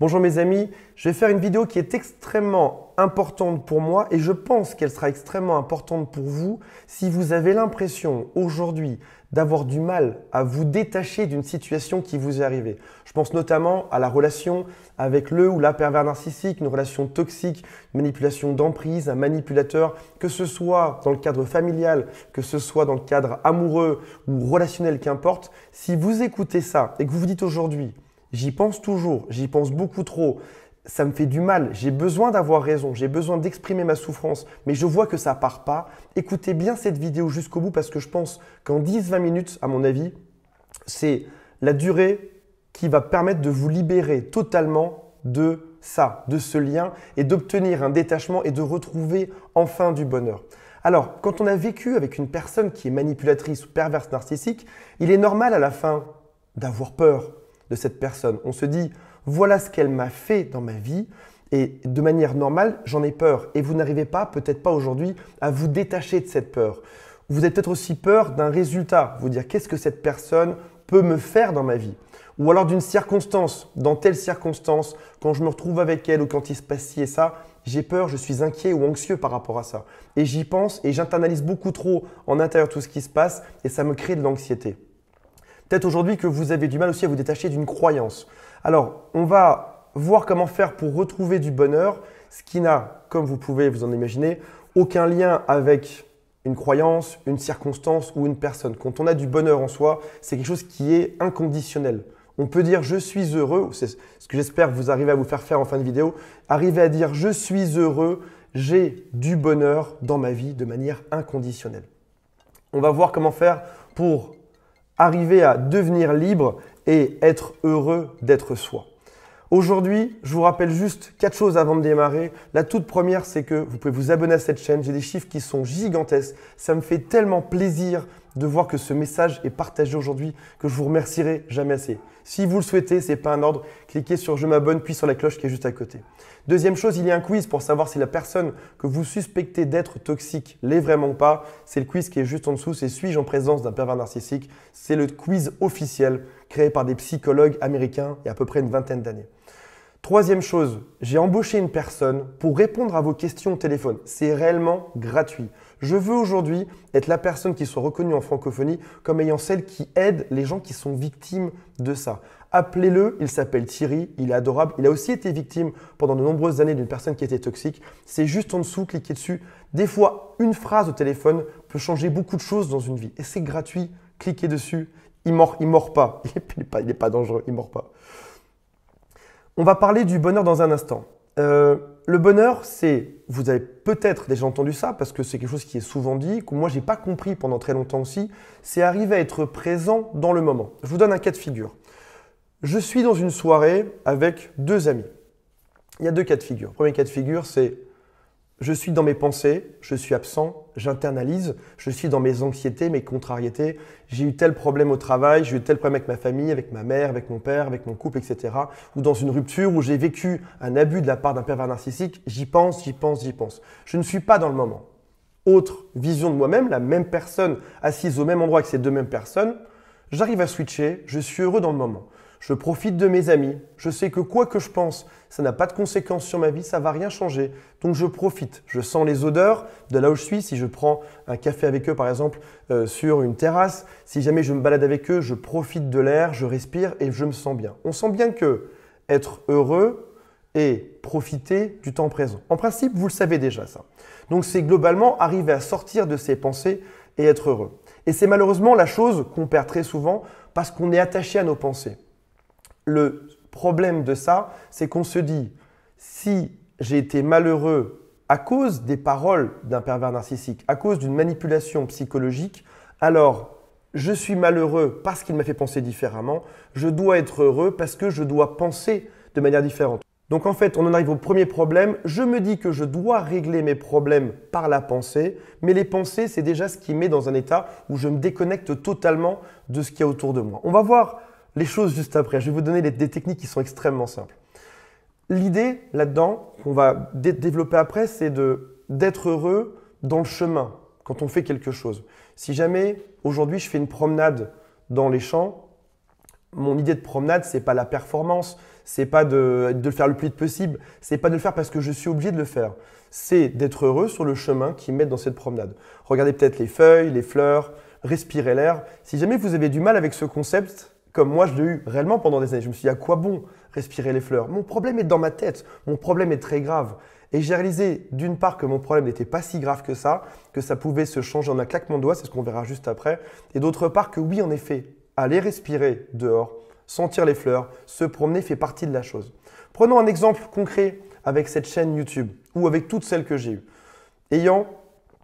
Bonjour mes amis, je vais faire une vidéo qui est extrêmement importante pour moi et je pense qu'elle sera extrêmement importante pour vous si vous avez l'impression aujourd'hui d'avoir du mal à vous détacher d'une situation qui vous est arrivée. Je pense notamment à la relation avec le ou la pervers narcissique, une relation toxique, une manipulation d'emprise, un manipulateur, que ce soit dans le cadre familial, que ce soit dans le cadre amoureux ou relationnel, qu'importe. Si vous écoutez ça et que vous vous dites aujourd'hui, J'y pense toujours, j'y pense beaucoup trop. Ça me fait du mal, j'ai besoin d'avoir raison, j'ai besoin d'exprimer ma souffrance, mais je vois que ça part pas. Écoutez bien cette vidéo jusqu'au bout parce que je pense qu'en 10-20 minutes, à mon avis, c'est la durée qui va permettre de vous libérer totalement de ça, de ce lien et d'obtenir un détachement et de retrouver enfin du bonheur. Alors, quand on a vécu avec une personne qui est manipulatrice ou perverse narcissique, il est normal à la fin d'avoir peur, de cette personne. On se dit, voilà ce qu'elle m'a fait dans ma vie. Et de manière normale, j'en ai peur. Et vous n'arrivez pas, peut-être pas aujourd'hui, à vous détacher de cette peur. Vous êtes peut-être aussi peur d'un résultat. Vous dire, qu'est-ce que cette personne peut me faire dans ma vie Ou alors d'une circonstance. Dans telle circonstance, quand je me retrouve avec elle ou quand il se passe ci et ça, j'ai peur, je suis inquiet ou anxieux par rapport à ça. Et j'y pense et j'internalise beaucoup trop en intérieur tout ce qui se passe et ça me crée de l'anxiété. Peut-être aujourd'hui que vous avez du mal aussi à vous détacher d'une croyance. Alors, on va voir comment faire pour retrouver du bonheur, ce qui n'a, comme vous pouvez vous en imaginer, aucun lien avec une croyance, une circonstance ou une personne. Quand on a du bonheur en soi, c'est quelque chose qui est inconditionnel. On peut dire je suis heureux, c'est ce que j'espère que vous arrivez à vous faire faire en fin de vidéo, arriver à dire je suis heureux, j'ai du bonheur dans ma vie de manière inconditionnelle. On va voir comment faire pour arriver à devenir libre et être heureux d'être soi. Aujourd'hui, je vous rappelle juste quatre choses avant de démarrer. La toute première, c'est que vous pouvez vous abonner à cette chaîne. J'ai des chiffres qui sont gigantesques. Ça me fait tellement plaisir de voir que ce message est partagé aujourd'hui que je vous remercierai jamais assez. Si vous le souhaitez, c'est pas un ordre, cliquez sur je m'abonne puis sur la cloche qui est juste à côté. Deuxième chose, il y a un quiz pour savoir si la personne que vous suspectez d'être toxique l'est vraiment pas. C'est le quiz qui est juste en dessous, c'est suis-je en présence d'un pervers narcissique C'est le quiz officiel créé par des psychologues américains il y a à peu près une vingtaine d'années. Troisième chose, j'ai embauché une personne pour répondre à vos questions au téléphone. C'est réellement gratuit. Je veux aujourd'hui être la personne qui soit reconnue en francophonie comme ayant celle qui aide les gens qui sont victimes de ça. Appelez-le, il s'appelle Thierry, il est adorable, il a aussi été victime pendant de nombreuses années d'une personne qui était toxique. C'est juste en dessous, cliquez dessus. Des fois, une phrase au téléphone peut changer beaucoup de choses dans une vie et c'est gratuit, cliquez dessus. Il ne il mord pas. Il n'est pas, dangereux, il mord pas. On va parler du bonheur dans un instant. Euh, le bonheur, c'est, vous avez peut-être déjà entendu ça, parce que c'est quelque chose qui est souvent dit, que moi j'ai pas compris pendant très longtemps aussi, c'est arriver à être présent dans le moment. Je vous donne un cas de figure. Je suis dans une soirée avec deux amis. Il y a deux cas de figure. premier cas de figure, c'est je suis dans mes pensées, je suis absent, j'internalise, je suis dans mes anxiétés, mes contrariétés, j'ai eu tel problème au travail, j'ai eu tel problème avec ma famille, avec ma mère, avec mon père, avec mon couple, etc. Ou dans une rupture où j'ai vécu un abus de la part d'un pervers narcissique, j'y pense, j'y pense, j'y pense. Je ne suis pas dans le moment. Autre vision de moi-même, la même personne assise au même endroit que ces deux mêmes personnes, j'arrive à switcher, je suis heureux dans le moment. Je profite de mes amis. Je sais que quoi que je pense, ça n'a pas de conséquences sur ma vie, ça va rien changer. Donc je profite. Je sens les odeurs de là où je suis. Si je prends un café avec eux, par exemple, euh, sur une terrasse, si jamais je me balade avec eux, je profite de l'air, je respire et je me sens bien. On sent bien que être heureux, et profiter du temps présent. En principe, vous le savez déjà ça. Donc c'est globalement arriver à sortir de ses pensées et être heureux. Et c'est malheureusement la chose qu'on perd très souvent parce qu'on est attaché à nos pensées le problème de ça, c'est qu'on se dit, si j'ai été malheureux à cause des paroles d'un pervers narcissique, à cause d'une manipulation psychologique, alors je suis malheureux parce qu'il m'a fait penser différemment, je dois être heureux parce que je dois penser de manière différente. Donc en fait, on en arrive au premier problème, je me dis que je dois régler mes problèmes par la pensée, mais les pensées, c'est déjà ce qui met dans un état où je me déconnecte totalement de ce qu'il y a autour de moi. On va voir les choses juste après. Je vais vous donner des techniques qui sont extrêmement simples. L'idée là-dedans, qu'on va développer après, c'est d'être heureux dans le chemin, quand on fait quelque chose. Si jamais aujourd'hui je fais une promenade dans les champs, mon idée de promenade, c'est pas la performance, c'est pas de, le faire le plus vite possible, c'est pas de le faire parce que je suis obligé de le faire. C'est d'être heureux sur le chemin qui m'aide dans cette promenade. Regardez peut-être les feuilles, les fleurs, respirez l'air. Si jamais vous avez du mal avec ce concept, comme moi je l'ai eu réellement pendant des années. Je me suis dit, à quoi bon respirer les fleurs Mon problème est dans ma tête, mon problème est très grave. Et j'ai réalisé d'une part que mon problème n'était pas si grave que ça, que ça pouvait se changer en un claquement de doigts, c'est ce qu'on verra juste après. Et d'autre part que oui, en effet, aller respirer dehors, sentir les fleurs, se promener fait partie de la chose. Prenons un exemple concret avec cette chaîne YouTube ou avec toutes celles que j'ai eues. Ayant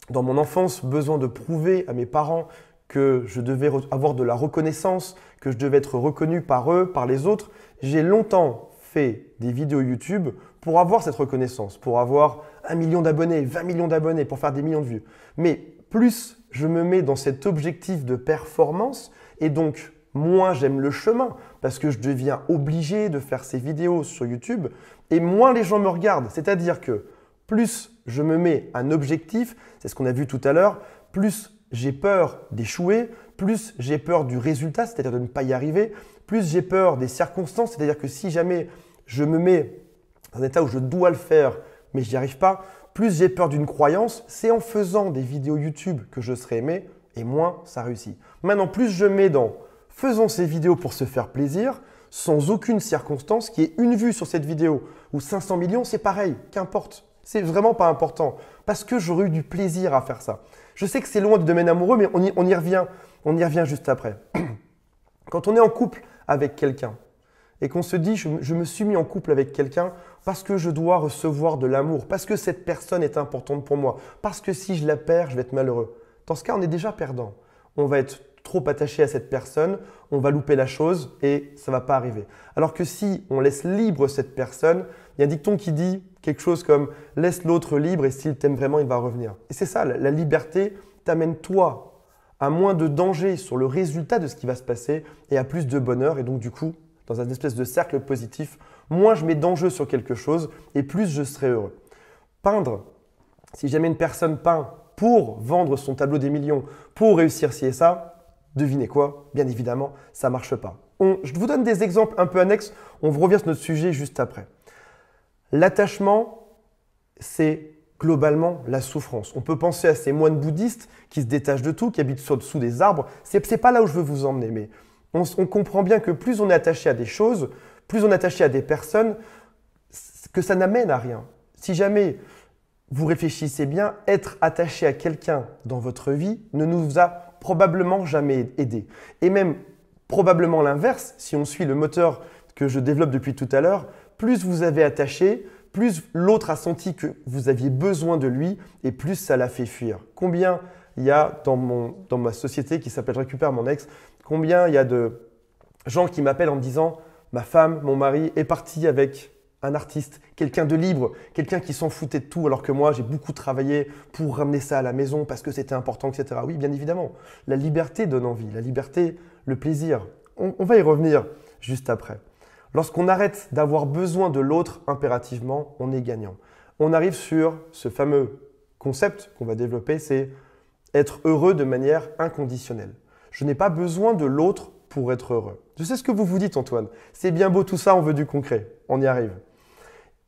dans mon enfance besoin de prouver à mes parents que je devais avoir de la reconnaissance, que je devais être reconnu par eux, par les autres. J'ai longtemps fait des vidéos YouTube pour avoir cette reconnaissance, pour avoir un million d'abonnés, 20 millions d'abonnés, pour faire des millions de vues. Mais plus je me mets dans cet objectif de performance, et donc moins j'aime le chemin, parce que je deviens obligé de faire ces vidéos sur YouTube, et moins les gens me regardent. C'est-à-dire que plus je me mets un objectif, c'est ce qu'on a vu tout à l'heure, plus j'ai peur d'échouer, plus j'ai peur du résultat, c'est-à-dire de ne pas y arriver, plus j'ai peur des circonstances, c'est-à-dire que si jamais je me mets dans un état où je dois le faire, mais je n'y arrive pas, plus j'ai peur d'une croyance, c'est en faisant des vidéos YouTube que je serai aimé, et moins ça réussit. Maintenant, plus je mets dans faisons ces vidéos pour se faire plaisir, sans aucune circonstance, qui ait une vue sur cette vidéo ou 500 millions, c'est pareil, qu'importe. C'est vraiment pas important parce que j'aurais eu du plaisir à faire ça. Je sais que c'est loin du domaine amoureux, mais on y, revient. On y revient juste après. Quand on est en couple avec quelqu'un et qu'on se dit je, je, me suis mis en couple avec quelqu'un parce que je dois recevoir de l'amour, parce que cette personne est importante pour moi, parce que si je la perds, je vais être malheureux. Dans ce cas, on est déjà perdant. On va être trop attaché à cette personne, on va louper la chose et ça ne va pas arriver. Alors que si on laisse libre cette personne, il y a un dicton qui dit quelque chose comme laisse l'autre libre et s'il t'aime vraiment, il va revenir. Et c'est ça, la liberté t'amène toi à moins de danger sur le résultat de ce qui va se passer et à plus de bonheur et donc du coup, dans un espèce de cercle positif, moins je mets d'enjeux sur quelque chose et plus je serai heureux. Peindre, si jamais une personne peint pour vendre son tableau des millions, pour réussir ci et ça, devinez quoi Bien évidemment, ça ne marche pas. je vous donne des exemples un peu annexes, on revient sur notre sujet juste après. L'attachement, c'est globalement la souffrance. On peut penser à ces moines bouddhistes qui se détachent de tout, qui habitent sous des arbres. C'est n'est pas là où je veux vous emmener, mais on, on, comprend bien que plus on est attaché à des choses, plus on est attaché à des personnes, que ça n'amène à rien. Si jamais vous réfléchissez bien, être attaché à quelqu'un dans votre vie ne nous a probablement jamais aidé. Et même probablement l'inverse, si on suit le moteur que je développe depuis tout à l'heure, plus vous avez attaché, plus l'autre a senti que vous aviez besoin de lui et plus ça l'a fait fuir. Combien il y a dans, ma société qui s'appelle Récupère mon ex, combien il y a de gens qui m'appellent en me disant ma femme, mon mari est parti avec un artiste, quelqu'un de libre, quelqu'un qui s'en foutait de tout, alors que moi j'ai beaucoup travaillé pour ramener ça à la maison parce que c'était important, etc. Oui, bien évidemment, la liberté donne envie, la liberté, le plaisir. on va y revenir juste après. Lorsqu'on arrête d'avoir besoin de l'autre impérativement, on est gagnant. On arrive sur ce fameux concept qu'on va développer, c'est être heureux de manière inconditionnelle. Je n'ai pas besoin de l'autre pour être heureux. Je sais ce que vous vous dites, Antoine. C'est bien beau tout ça, on veut du concret. On y arrive.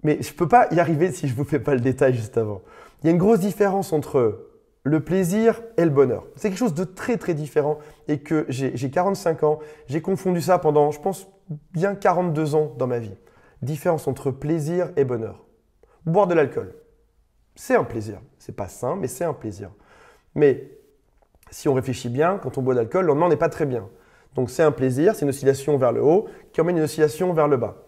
Mais je ne peux pas y arriver si je ne vous fais pas le détail juste avant. Il y a une grosse différence entre le plaisir et le bonheur. C'est quelque chose de très très différent et que j'ai 45 ans, j'ai confondu ça pendant, je pense, bien 42 ans dans ma vie. Différence entre plaisir et bonheur. Boire de l'alcool, c'est un plaisir. C'est pas sain, mais c'est un plaisir. Mais si on réfléchit bien, quand on boit de l'alcool, le lendemain n'est pas très bien. Donc c'est un plaisir, c'est une oscillation vers le haut qui emmène une oscillation vers le bas.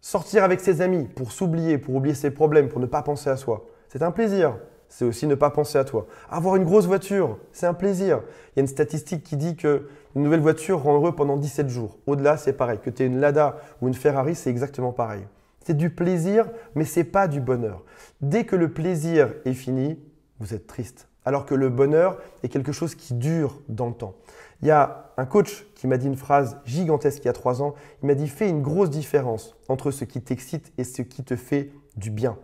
Sortir avec ses amis pour s'oublier, pour oublier ses problèmes, pour ne pas penser à soi, c'est un plaisir c'est aussi ne pas penser à toi. Avoir une grosse voiture, c'est un plaisir. Il y a une statistique qui dit que une nouvelle voiture rend heureux pendant 17 jours. Au-delà, c'est pareil. Que tu aies une Lada ou une Ferrari, c'est exactement pareil. C'est du plaisir, mais ce n'est pas du bonheur. Dès que le plaisir est fini, vous êtes triste. Alors que le bonheur est quelque chose qui dure dans le temps. Il y a un coach qui m'a dit une phrase gigantesque il y a trois ans. Il m'a dit Fais une grosse différence entre ce qui t'excite et ce qui te fait du bien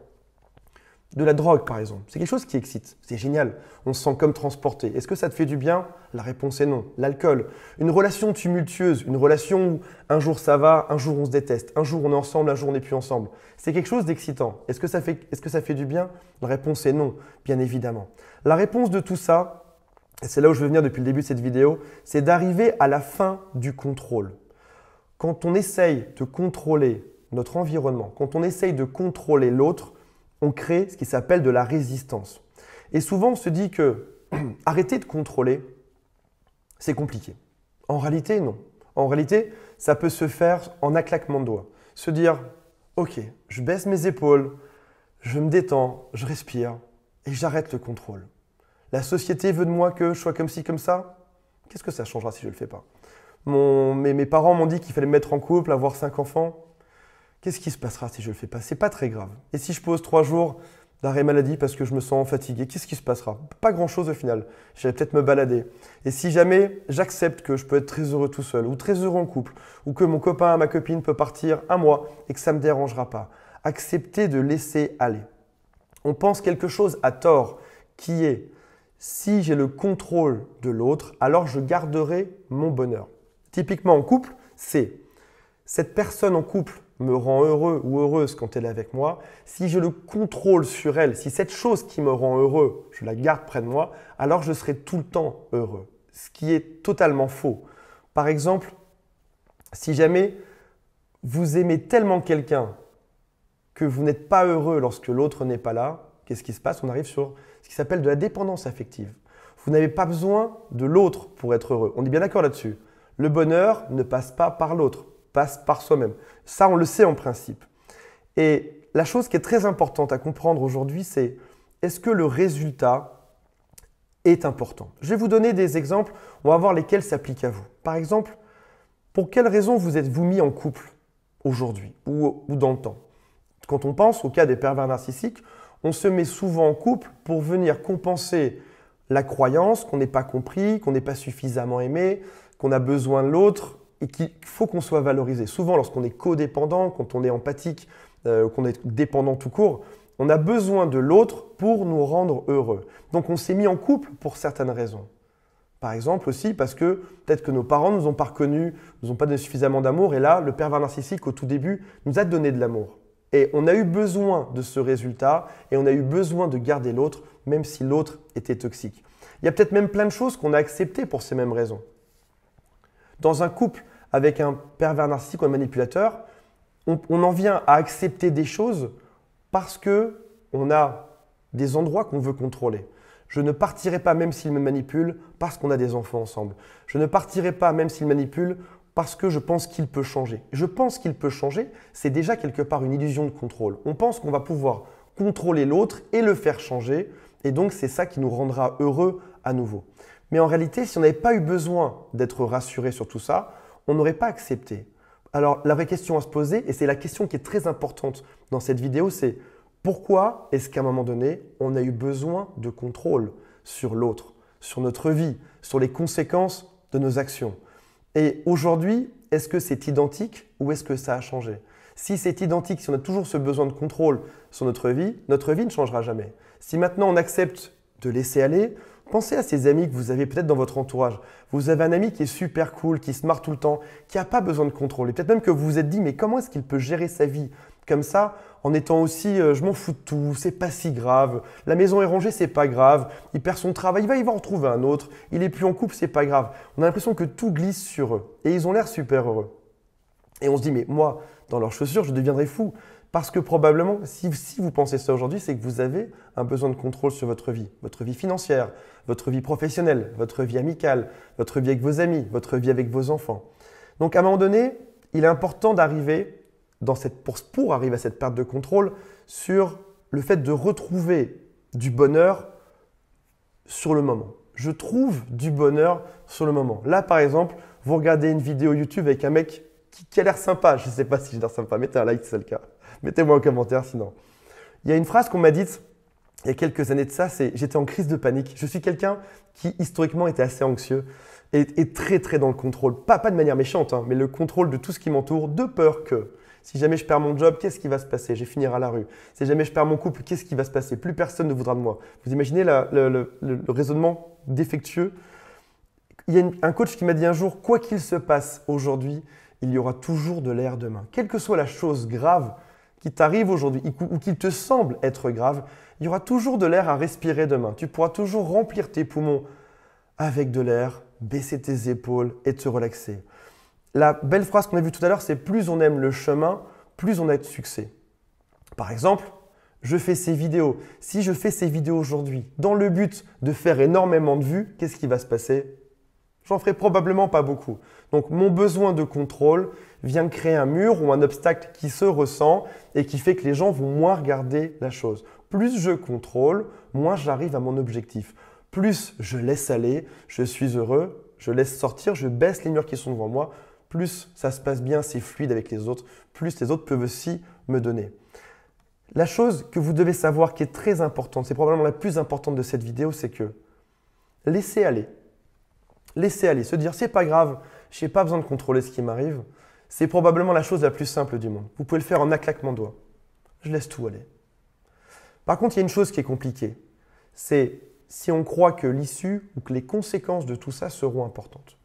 de la drogue, par exemple. C'est quelque chose qui excite. C'est génial. On se sent comme transporté. Est-ce que ça te fait du bien La réponse est non. L'alcool. Une relation tumultueuse, une relation où un jour ça va, un jour on se déteste, un jour on est ensemble, un jour on n'est plus ensemble. C'est quelque chose d'excitant. Est-ce que, ça fait, du bien La réponse est non, bien évidemment. La réponse de tout ça, c'est là où je veux venir depuis le début de cette vidéo, c'est d'arriver à la fin du contrôle. Quand on essaye de contrôler notre environnement, quand on essaye de contrôler l'autre, on crée ce qui s'appelle de la résistance. Et souvent, on se dit que arrêter de contrôler, c'est compliqué. En réalité, non. En réalité, ça peut se faire en un claquement de doigts. Se dire, ok, je baisse mes épaules, je me détends, je respire et j'arrête le contrôle. La société veut de moi que je sois comme ci, comme ça. Qu'est-ce que ça changera si je ne le fais pas mes, mes parents m'ont dit qu'il fallait me mettre en couple, avoir cinq enfants. Qu'est-ce qui se passera si je le fais pas C'est pas très grave. Et si je pose trois jours d'arrêt maladie parce que je me sens fatigué, qu'est-ce qui se passera Pas grand-chose au final. Je vais peut-être me balader. Et si jamais j'accepte que je peux être très heureux tout seul, ou très heureux en couple, ou que mon copain, ma copine peut partir un mois et que ça ne me dérangera pas, accepter de laisser aller. On pense quelque chose à tort qui est si j'ai le contrôle de l'autre, alors je garderai mon bonheur. Typiquement en couple, c'est cette personne en couple me rend heureux ou heureuse quand elle est avec moi, si je le contrôle sur elle, si cette chose qui me rend heureux, je la garde près de moi, alors je serai tout le temps heureux. Ce qui est totalement faux. Par exemple, si jamais vous aimez tellement quelqu'un que vous n'êtes pas heureux lorsque l'autre n'est pas là, qu'est-ce qui se passe On arrive sur ce qui s'appelle de la dépendance affective. Vous n'avez pas besoin de l'autre pour être heureux. On est bien d'accord là-dessus. Le bonheur ne passe pas par l'autre passe par soi-même. Ça, on le sait en principe. Et la chose qui est très importante à comprendre aujourd'hui, c'est est-ce que le résultat est important Je vais vous donner des exemples, on va voir lesquels s'appliquent à vous. Par exemple, pour quelles raisons vous êtes-vous mis en couple aujourd'hui ou, dans le temps Quand on pense au cas des pervers narcissiques, on se met souvent en couple pour venir compenser la croyance qu'on n'est pas compris, qu'on n'est pas suffisamment aimé, qu'on a besoin de l'autre, et qu'il faut qu'on soit valorisé. Souvent, lorsqu'on est codépendant, quand on est empathique, euh, qu'on est dépendant tout court, on a besoin de l'autre pour nous rendre heureux. Donc on s'est mis en couple pour certaines raisons. Par exemple aussi parce que peut-être que nos parents ne nous ont pas reconnus, nous ont pas donné suffisamment d'amour, et là, le pervers narcissique au tout début nous a donné de l'amour. Et on a eu besoin de ce résultat, et on a eu besoin de garder l'autre, même si l'autre était toxique. Il y a peut-être même plein de choses qu'on a acceptées pour ces mêmes raisons. Dans un couple, avec un pervers narcissique ou un manipulateur, on, en vient à accepter des choses parce que on a des endroits qu'on veut contrôler. Je ne partirai pas même s'il me manipule parce qu'on a des enfants ensemble. Je ne partirai pas même s'il manipule parce que je pense qu'il peut changer. Je pense qu'il peut changer, c'est déjà quelque part une illusion de contrôle. On pense qu'on va pouvoir contrôler l'autre et le faire changer, et donc c'est ça qui nous rendra heureux à nouveau. Mais en réalité, si on n'avait pas eu besoin d'être rassuré sur tout ça, on n'aurait pas accepté. Alors la vraie question à se poser, et c'est la question qui est très importante dans cette vidéo, c'est pourquoi est-ce qu'à un moment donné, on a eu besoin de contrôle sur l'autre, sur notre vie, sur les conséquences de nos actions Et aujourd'hui, est-ce que c'est identique ou est-ce que ça a changé Si c'est identique, si on a toujours ce besoin de contrôle sur notre vie, notre vie ne changera jamais. Si maintenant on accepte de laisser aller, Pensez à ces amis que vous avez peut-être dans votre entourage. Vous avez un ami qui est super cool, qui se marre tout le temps, qui n'a pas besoin de contrôle. Et peut-être même que vous vous êtes dit, mais comment est-ce qu'il peut gérer sa vie comme ça en étant aussi euh, je m'en fous de tout, c'est pas si grave, la maison est rangée, c'est pas grave, il perd son travail, il va, y en retrouver un autre, il est plus en couple, c'est pas grave. On a l'impression que tout glisse sur eux et ils ont l'air super heureux. Et on se dit, mais moi, dans leurs chaussures, je deviendrais fou. Parce que probablement, si, vous pensez ça aujourd'hui, c'est que vous avez un besoin de contrôle sur votre vie, votre vie financière, votre vie professionnelle, votre vie amicale, votre vie avec vos amis, votre vie avec vos enfants. Donc à un moment donné, il est important d'arriver dans cette pour, pour arriver à cette perte de contrôle sur le fait de retrouver du bonheur sur le moment. Je trouve du bonheur sur le moment. Là par exemple, vous regardez une vidéo YouTube avec un mec qui, a l'air sympa, je ne sais pas si j'ai l'air sympa, mettez un like, c'est le cas Mettez-moi en commentaire sinon. Il y a une phrase qu'on m'a dite il y a quelques années de ça, c'est j'étais en crise de panique. Je suis quelqu'un qui historiquement était assez anxieux et, très très dans le contrôle. Pas, pas de manière méchante, hein, mais le contrôle de tout ce qui m'entoure, de peur que si jamais je perds mon job, qu'est-ce qui va se passer Je vais finir à la rue. Si jamais je perds mon couple, qu'est-ce qui va se passer Plus personne ne voudra de moi. Vous imaginez le, raisonnement défectueux Il y a un coach qui m'a dit un jour, quoi qu'il se passe aujourd'hui, il y aura toujours de l'air demain. Quelle que soit la chose grave qui t'arrive aujourd'hui ou qui te semble être grave, il y aura toujours de l'air à respirer demain. Tu pourras toujours remplir tes poumons avec de l'air, baisser tes épaules et te relaxer. La belle phrase qu'on a vue tout à l'heure, c'est plus on aime le chemin, plus on a de succès. Par exemple, je fais ces vidéos. Si je fais ces vidéos aujourd'hui dans le but de faire énormément de vues, qu'est-ce qui va se passer J'en ferai probablement pas beaucoup. Donc mon besoin de contrôle, vient créer un mur ou un obstacle qui se ressent et qui fait que les gens vont moins regarder la chose. Plus je contrôle, moins j'arrive à mon objectif. Plus je laisse aller, je suis heureux, je laisse sortir, je baisse les murs qui sont devant moi, plus ça se passe bien, c'est fluide avec les autres, plus les autres peuvent aussi me donner. La chose que vous devez savoir qui est très importante, c'est probablement la plus importante de cette vidéo, c'est que laissez aller. Laissez aller, se dire c'est pas grave, j'ai pas besoin de contrôler ce qui m'arrive, c'est probablement la chose la plus simple du monde. Vous pouvez le faire en un claquement de doigts. Je laisse tout aller. Par contre, il y a une chose qui est compliquée. C'est si on croit que l'issue ou que les conséquences de tout ça seront importantes.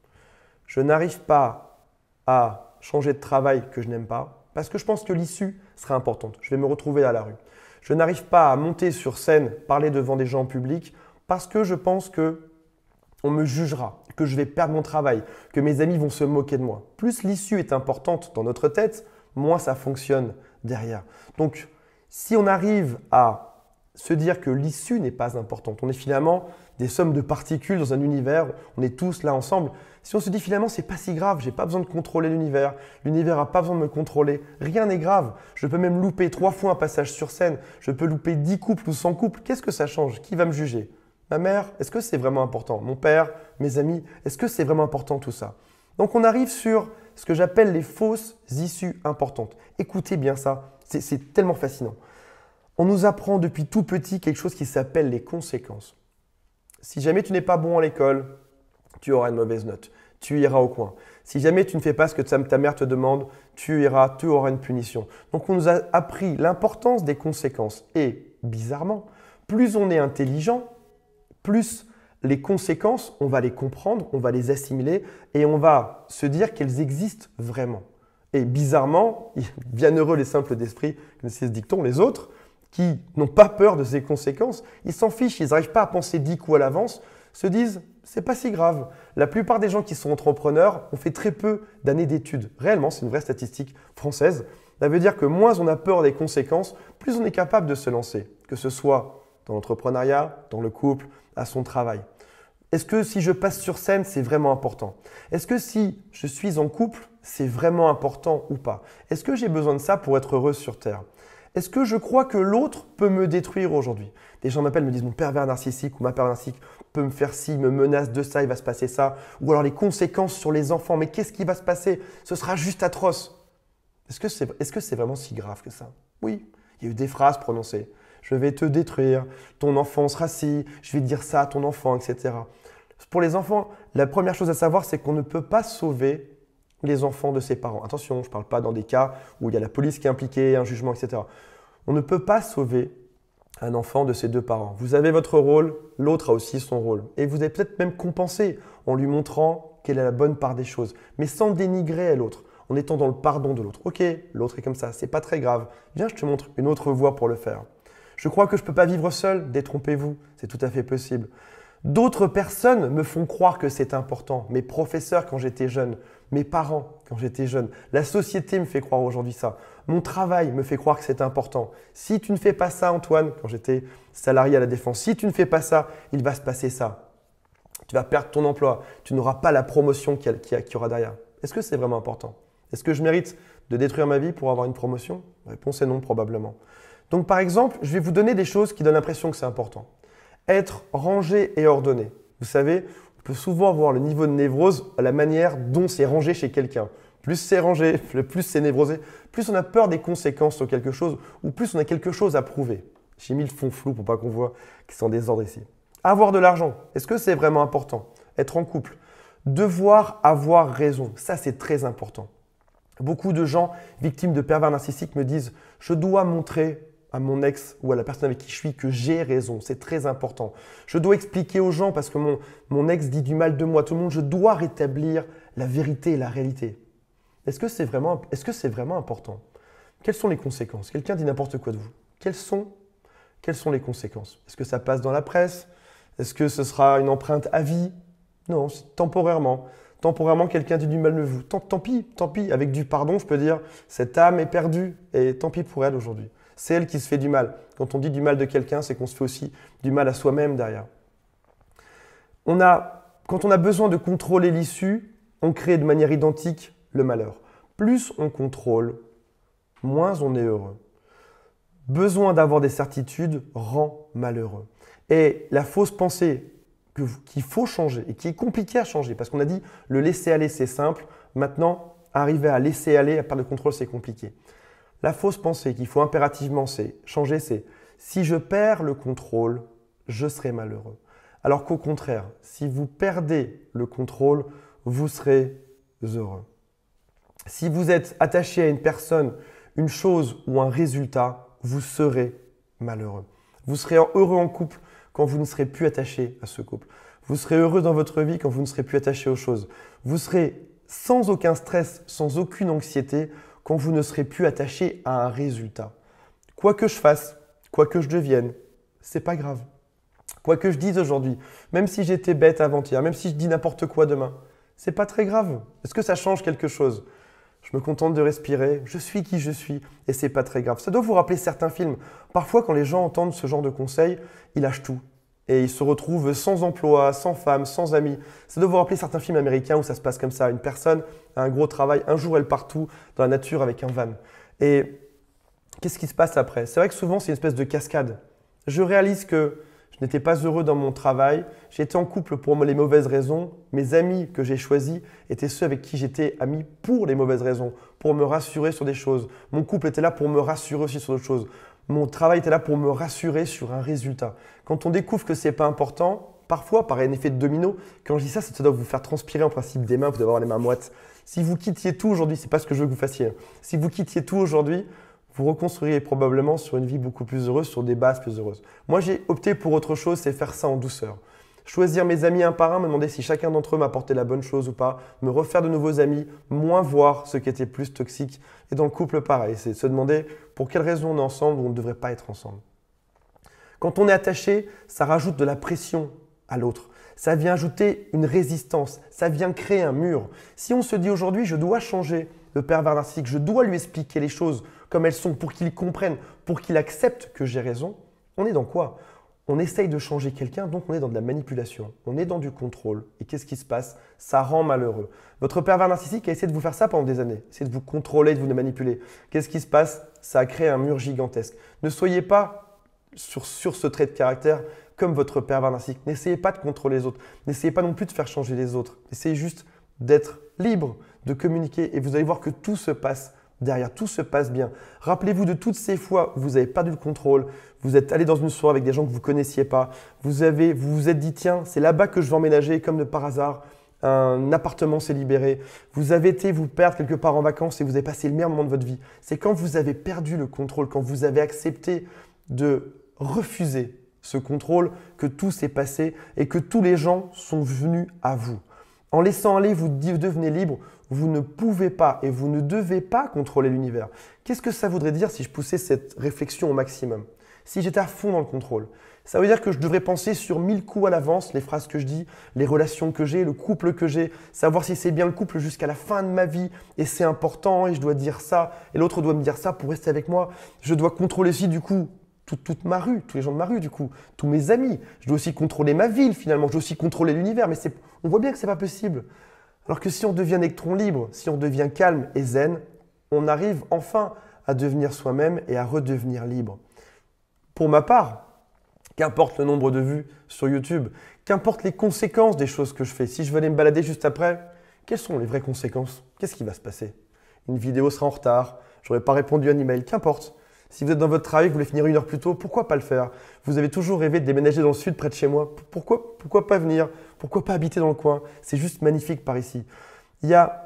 Je n'arrive pas à changer de travail que je n'aime pas parce que je pense que l'issue sera importante. Je vais me retrouver à la rue. Je n'arrive pas à monter sur scène, parler devant des gens publics parce que je pense que on me jugera, que je vais perdre mon travail, que mes amis vont se moquer de moi. Plus l'issue est importante dans notre tête, moins ça fonctionne derrière. Donc, si on arrive à se dire que l'issue n'est pas importante, on est finalement des sommes de particules dans un univers, on est tous là ensemble. Si on se dit finalement c'est pas si grave, j'ai pas besoin de contrôler l'univers, l'univers a pas besoin de me contrôler, rien n'est grave, je peux même louper trois fois un passage sur scène, je peux louper dix couples ou cent couples, qu'est-ce que ça change Qui va me juger Ma mère, est-ce que c'est vraiment important Mon père, mes amis, est-ce que c'est vraiment important tout ça Donc on arrive sur ce que j'appelle les fausses issues importantes. Écoutez bien ça, c'est tellement fascinant. On nous apprend depuis tout petit quelque chose qui s'appelle les conséquences. Si jamais tu n'es pas bon à l'école, tu auras une mauvaise note, tu iras au coin. Si jamais tu ne fais pas ce que ta mère te demande, tu iras, tu auras une punition. Donc on nous a appris l'importance des conséquences. Et bizarrement, plus on est intelligent, plus les conséquences, on va les comprendre, on va les assimiler et on va se dire qu'elles existent vraiment. Et bizarrement, bien heureux les simples d'esprit, comme c'est ce dicton, les autres, qui n'ont pas peur de ces conséquences, ils s'en fichent, ils n'arrivent pas à penser dix coups à l'avance, se disent c'est pas si grave. La plupart des gens qui sont entrepreneurs ont fait très peu d'années d'études. Réellement, c'est une vraie statistique française. Ça veut dire que moins on a peur des conséquences, plus on est capable de se lancer, que ce soit dans l'entrepreneuriat, dans le couple, à son travail Est-ce que si je passe sur scène, c'est vraiment important Est-ce que si je suis en couple, c'est vraiment important ou pas Est-ce que j'ai besoin de ça pour être heureux sur Terre Est-ce que je crois que l'autre peut me détruire aujourd'hui Des gens m'appellent, me disent mon pervers narcissique ou ma pervers narcissique peut me faire ci, me menace de ça, il va se passer ça. Ou alors les conséquences sur les enfants, mais qu'est-ce qui va se passer Ce sera juste atroce. Est-ce que c'est vraiment si grave que ça Oui, il y a eu des phrases prononcées je vais te détruire, ton enfant sera si, je vais dire ça à ton enfant, etc. Pour les enfants, la première chose à savoir, c'est qu'on ne peut pas sauver les enfants de ses parents. Attention, je ne parle pas dans des cas où il y a la police qui est impliquée, un jugement, etc. On ne peut pas sauver un enfant de ses deux parents. Vous avez votre rôle, l'autre a aussi son rôle. Et vous avez peut-être même compensé en lui montrant quelle a la bonne part des choses, mais sans dénigrer à l'autre, en étant dans le pardon de l'autre. Ok, l'autre est comme ça, c'est pas très grave. Viens, je te montre une autre voie pour le faire. Je crois que je ne peux pas vivre seul. Détrompez-vous, c'est tout à fait possible. D'autres personnes me font croire que c'est important. Mes professeurs quand j'étais jeune, mes parents quand j'étais jeune, la société me fait croire aujourd'hui ça. Mon travail me fait croire que c'est important. Si tu ne fais pas ça, Antoine, quand j'étais salarié à la défense, si tu ne fais pas ça, il va se passer ça. Tu vas perdre ton emploi, tu n'auras pas la promotion qu'il y, aura derrière. Est-ce que c'est vraiment important Est-ce que je mérite de détruire ma vie pour avoir une promotion La réponse est non, probablement. Donc par exemple, je vais vous donner des choses qui donnent l'impression que c'est important. Être rangé et ordonné. Vous savez, on peut souvent voir le niveau de névrose la manière dont c'est rangé chez quelqu'un. Plus c'est rangé, plus c'est névrosé, plus on a peur des conséquences sur quelque chose ou plus on a quelque chose à prouver. J'ai mis le fond flou pour pas qu'on voit qu'ils sont désordre ici. Avoir de l'argent, est-ce que c'est vraiment important Être en couple, devoir avoir raison, ça c'est très important. Beaucoup de gens victimes de pervers narcissiques me disent Je dois montrer à mon ex ou à la personne avec qui je suis que j'ai raison. C'est très important. Je dois expliquer aux gens parce que mon, mon ex dit du mal de moi. Tout le monde, je dois rétablir la vérité et la réalité. Est-ce que c'est vraiment, est -ce c'est vraiment important Quelles sont les conséquences Quelqu'un dit n'importe quoi de vous. Quelles sont, quelles sont les conséquences Est-ce que ça passe dans la presse Est-ce que ce sera une empreinte à vie Non, temporairement. Temporairement, quelqu'un dit du mal de vous. tant pis, tant pis. Avec du pardon, je peux dire, cette âme est perdue et tant pis pour elle aujourd'hui c'est elle qui se fait du mal. Quand on dit du mal de quelqu'un, c'est qu'on se fait aussi du mal à soi-même derrière. On a, quand on a besoin de contrôler l'issue, on crée de manière identique le malheur. Plus on contrôle, moins on est heureux. Besoin d'avoir des certitudes rend malheureux. Et la fausse pensée qu'il faut changer et qui est compliquée à changer, parce qu'on a dit le laisser aller c'est simple, maintenant arriver à laisser aller, à part le contrôle c'est compliqué. La fausse pensée qu'il faut impérativement changer, c'est si je perds le contrôle, je serai malheureux. Alors qu'au contraire, si vous perdez le contrôle, vous serez heureux. Si vous êtes attaché à une personne, une chose ou un résultat, vous serez malheureux. Vous serez heureux en couple quand vous ne serez plus attaché à ce couple. Vous serez heureux dans votre vie quand vous ne serez plus attaché aux choses. Vous serez sans aucun stress, sans aucune anxiété, quand vous ne serez plus attaché à un résultat. Quoi que je fasse, quoi que je devienne, c'est pas grave. Quoi que je dise aujourd'hui, même si j'étais bête avant-hier, même si je dis n'importe quoi demain, c'est pas très grave. Est-ce que ça change quelque chose Je me contente de respirer, je suis qui je suis et c'est pas très grave. Ça doit vous rappeler certains films. Parfois, quand les gens entendent ce genre de conseils, ils lâchent tout et il se retrouve sans emploi, sans femme, sans amis. Ça doit vous rappeler certains films américains où ça se passe comme ça. Une personne a un gros travail, un jour elle partout dans la nature avec un van. Et qu'est-ce qui se passe après C'est vrai que souvent c'est une espèce de cascade. Je réalise que je n'étais pas heureux dans mon travail, j'étais en couple pour les mauvaises raisons, mes amis que j'ai choisis étaient ceux avec qui j'étais ami pour les mauvaises raisons, pour me rassurer sur des choses. Mon couple était là pour me rassurer aussi sur d'autres choses. Mon travail était là pour me rassurer sur un résultat. Quand on découvre que ce n'est pas important, parfois par un effet de domino, quand je dis ça, ça doit vous faire transpirer en principe des mains, vous devez avoir les mains moites. Si vous quittiez tout aujourd'hui, c'est pas ce que je veux que vous fassiez, hein. si vous quittiez tout aujourd'hui, vous reconstruirez probablement sur une vie beaucoup plus heureuse, sur des bases plus heureuses. Moi, j'ai opté pour autre chose, c'est faire ça en douceur choisir mes amis un par un, me demander si chacun d'entre eux m'apportait la bonne chose ou pas, me refaire de nouveaux amis, moins voir ce qui était plus toxique. Et dans le couple, pareil, c'est se demander pour quelles raisons on est ensemble ou on ne devrait pas être ensemble. Quand on est attaché, ça rajoute de la pression à l'autre. Ça vient ajouter une résistance, ça vient créer un mur. Si on se dit aujourd'hui, je dois changer le pervers narcissique, je dois lui expliquer les choses comme elles sont pour qu'il comprenne, pour qu'il accepte que j'ai raison, on est dans quoi on essaye de changer quelqu'un, donc on est dans de la manipulation, on est dans du contrôle. Et qu'est-ce qui se passe Ça rend malheureux. Votre pervers narcissique a essayé de vous faire ça pendant des années, essayé de vous contrôler, de vous manipuler. Qu'est-ce qui se passe Ça a créé un mur gigantesque. Ne soyez pas sur, sur ce trait de caractère comme votre pervers narcissique. N'essayez pas de contrôler les autres, n'essayez pas non plus de faire changer les autres. Essayez juste d'être libre, de communiquer, et vous allez voir que tout se passe derrière, tout se passe bien. Rappelez-vous de toutes ces fois où vous avez perdu le contrôle, vous êtes allé dans une soirée avec des gens que vous connaissiez pas, vous avez, vous, vous êtes dit tiens, c'est là-bas que je vais emménager, comme de par hasard, un appartement s'est libéré, vous avez été vous perdre quelque part en vacances et vous avez passé le meilleur moment de votre vie. C'est quand vous avez perdu le contrôle, quand vous avez accepté de refuser ce contrôle que tout s'est passé et que tous les gens sont venus à vous. En laissant aller, vous devenez libre, vous ne pouvez pas et vous ne devez pas contrôler l'univers. Qu'est-ce que ça voudrait dire si je poussais cette réflexion au maximum Si j'étais à fond dans le contrôle ça veut dire que je devrais penser sur mille coups à l'avance les phrases que je dis, les relations que j'ai, le couple que j'ai, savoir si c'est bien le couple jusqu'à la fin de ma vie et c'est important et je dois dire ça et l'autre doit me dire ça pour rester avec moi. Je dois contrôler aussi du coup toute, ma rue, tous les gens de ma rue, du coup, tous mes amis. Je dois aussi contrôler ma ville, finalement. Je dois aussi contrôler l'univers. Mais on voit bien que n'est pas possible. Alors que si on devient électron libre, si on devient calme et zen, on arrive enfin à devenir soi-même et à redevenir libre. Pour ma part, qu'importe le nombre de vues sur YouTube, qu'importe les conséquences des choses que je fais, si je veux me balader juste après, quelles sont les vraies conséquences Qu'est-ce qui va se passer Une vidéo sera en retard, je n'aurais pas répondu à un email, qu'importe. Si vous êtes dans votre travail, vous voulez finir une heure plus tôt, pourquoi pas le faire Vous avez toujours rêvé de déménager dans le sud près de chez moi, pourquoi, pourquoi pas venir pourquoi pas habiter dans le coin C'est juste magnifique par ici. y a,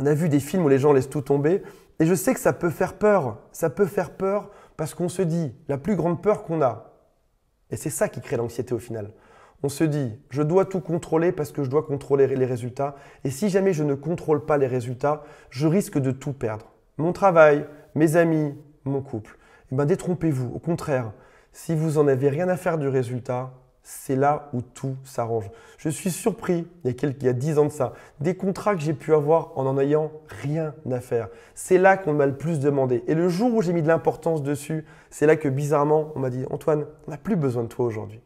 on a vu des films où les gens laissent tout tomber. Et je sais que ça peut faire peur. Ça peut faire peur parce qu'on se dit, la plus grande peur qu'on a, et c'est ça qui crée l'anxiété au final. On se dit, je dois tout contrôler parce que je dois contrôler les résultats. Et si jamais je ne contrôle pas les résultats, je risque de tout perdre. Mon travail, mes amis, mon couple. Eh bien, détrompez-vous. Au contraire, si vous n'en avez rien à faire du résultat, c'est là où tout s'arrange. Je suis surpris, il y, a y a 10 ans de ça, des contrats que j'ai pu avoir en n'en ayant rien à faire. C'est là qu'on m'a le plus demandé. Et le jour où j'ai mis de l'importance dessus, c'est là que bizarrement, on m'a dit Antoine, on n'a plus besoin de toi aujourd'hui.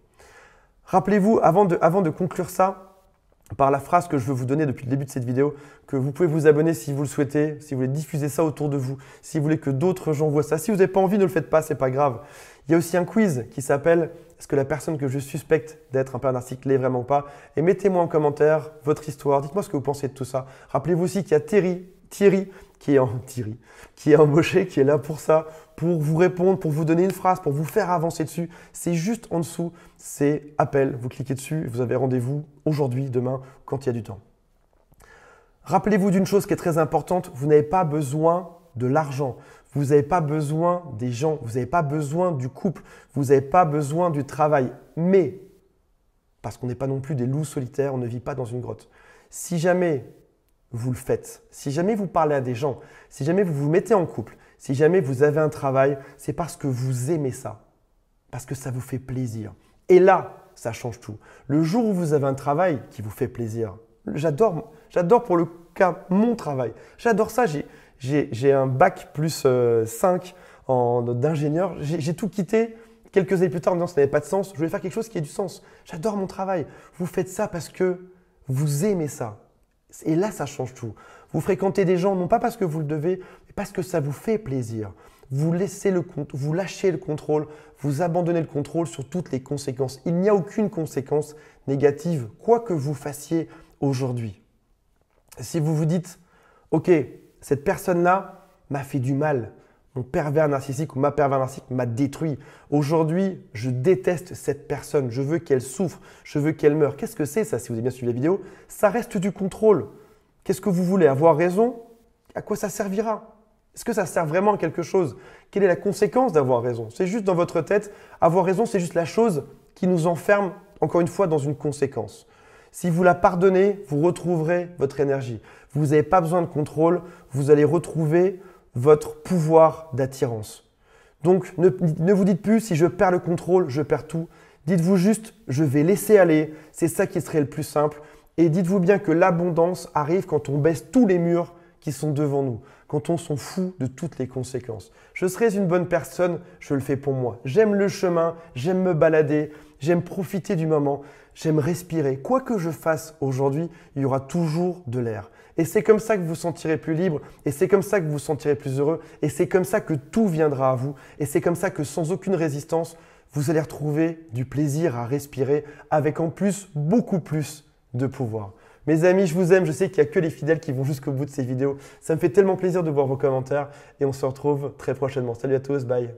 Rappelez-vous, avant de, conclure ça, par la phrase que je veux vous donner depuis le début de cette vidéo, que vous pouvez vous abonner si vous le souhaitez, si vous voulez diffuser ça autour de vous, si vous voulez que d'autres gens voient ça. Si vous n'avez pas envie, ne le faites pas, c'est pas grave. Il y a aussi un quiz qui s'appelle est-ce que la personne que je suspecte d'être un peu narcissique l'est vraiment pas Et mettez-moi en commentaire votre histoire. Dites-moi ce que vous pensez de tout ça. Rappelez-vous aussi qu'il y a Thierry, Thierry qui est en Thierry, qui est embauché, qui est là pour ça, pour vous répondre, pour vous donner une phrase, pour vous faire avancer dessus. C'est juste en dessous, c'est appel. Vous cliquez dessus, vous avez rendez-vous aujourd'hui, demain, quand il y a du temps. Rappelez-vous d'une chose qui est très importante, vous n'avez pas besoin de l'argent. Vous n'avez pas besoin des gens, vous n'avez pas besoin du couple, vous n'avez pas besoin du travail. Mais, parce qu'on n'est pas non plus des loups solitaires, on ne vit pas dans une grotte. Si jamais vous le faites, si jamais vous parlez à des gens, si jamais vous vous mettez en couple, si jamais vous avez un travail, c'est parce que vous aimez ça, parce que ça vous fait plaisir. Et là, ça change tout. Le jour où vous avez un travail qui vous fait plaisir, j'adore, j'adore pour le cas mon travail. J'adore ça, j'ai, j'ai un bac plus 5 euh, d'ingénieur. J'ai tout quitté quelques années plus tard en ça n'avait pas de sens. Je voulais faire quelque chose qui ait du sens. J'adore mon travail. Vous faites ça parce que vous aimez ça. Et là, ça change tout. Vous fréquentez des gens non pas parce que vous le devez, mais parce que ça vous fait plaisir. Vous laissez le vous lâchez le contrôle, vous abandonnez le contrôle sur toutes les conséquences. Il n'y a aucune conséquence négative, quoi que vous fassiez aujourd'hui. Si vous vous dites, OK, cette personne-là m'a fait du mal. Mon pervers narcissique ou ma pervers narcissique m'a détruit. Aujourd'hui, je déteste cette personne. Je veux qu'elle souffre. Je veux qu'elle meure. Qu'est-ce que c'est ça Si vous avez bien suivi la vidéo, ça reste du contrôle. Qu'est-ce que vous voulez Avoir raison À quoi ça servira Est-ce que ça sert vraiment à quelque chose Quelle est la conséquence d'avoir raison C'est juste dans votre tête. Avoir raison, c'est juste la chose qui nous enferme, encore une fois, dans une conséquence. Si vous la pardonnez, vous retrouverez votre énergie. Vous n'avez pas besoin de contrôle, vous allez retrouver votre pouvoir d'attirance. Donc ne, vous dites plus si je perds le contrôle, je perds tout. Dites-vous juste je vais laisser aller, c'est ça qui serait le plus simple. Et dites-vous bien que l'abondance arrive quand on baisse tous les murs qui sont devant nous, quand on s'en fout de toutes les conséquences. Je serai une bonne personne, je le fais pour moi. J'aime le chemin, j'aime me balader, j'aime profiter du moment j'aime respirer. Quoi que je fasse aujourd'hui, il y aura toujours de l'air. Et c'est comme ça que vous vous sentirez plus libre, et c'est comme ça que vous vous sentirez plus heureux, et c'est comme ça que tout viendra à vous, et c'est comme ça que sans aucune résistance, vous allez retrouver du plaisir à respirer avec en plus beaucoup plus de pouvoir. Mes amis, je vous aime, je sais qu'il n'y a que les fidèles qui vont jusqu'au bout de ces vidéos. Ça me fait tellement plaisir de voir vos commentaires et on se retrouve très prochainement. Salut à tous, bye